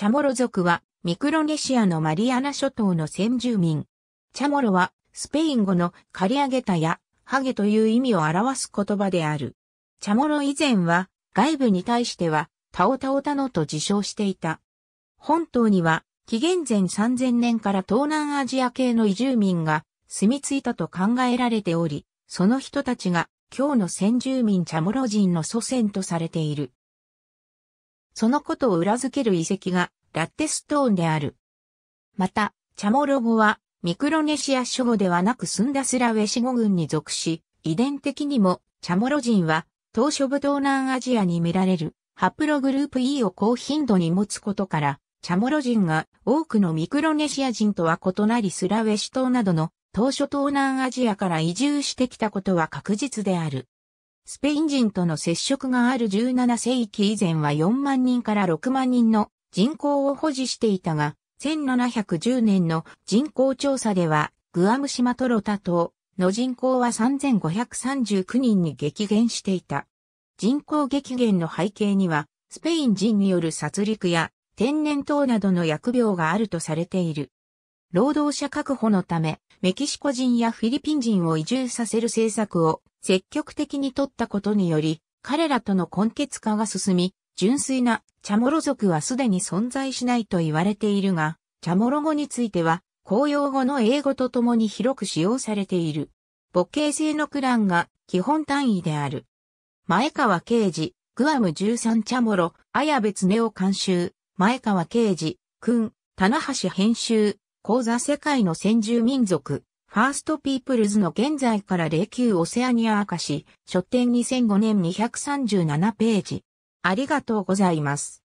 チャモロ族はミクロネシアのマリアナ諸島の先住民。チャモロはスペイン語の刈り上げたやハゲという意味を表す言葉である。チャモロ以前は外部に対してはタオタオタノと自称していた。本島には紀元前3000年から東南アジア系の移住民が住み着いたと考えられており、その人たちが今日の先住民チャモロ人の祖先とされている。そのことを裏付ける遺跡がラッテストーンである。また、チャモロ語は、ミクロネシア諸語ではなくスンダスラウェシ語群に属し、遺伝的にも、チャモロ人は、当初部東南アジアに見られる、ハプログループ E を高頻度に持つことから、チャモロ人が多くのミクロネシア人とは異なりスラウェシ島などの当初東南アジアから移住してきたことは確実である。スペイン人との接触がある17世紀以前は4万人から6万人の人口を保持していたが、1710年の人口調査では、グアム島トロタ島の人口は3539人に激減していた。人口激減の背景には、スペイン人による殺戮や天然痘などの薬病があるとされている。労働者確保のため、メキシコ人やフィリピン人を移住させる政策を積極的に取ったことにより、彼らとの根血化が進み、純粋なチャモロ族はすでに存在しないと言われているが、チャモロ語については、公用語の英語とともに広く使用されている。母系制のクランが基本単位である。前川刑事、グアム13チャモロ、綾部恒夫監修、前川刑事、君、棚橋編集、講座世界の先住民族、ファーストピープルズの現在から霊宮オセアニア明石、書店2005年237ページ。ありがとうございます。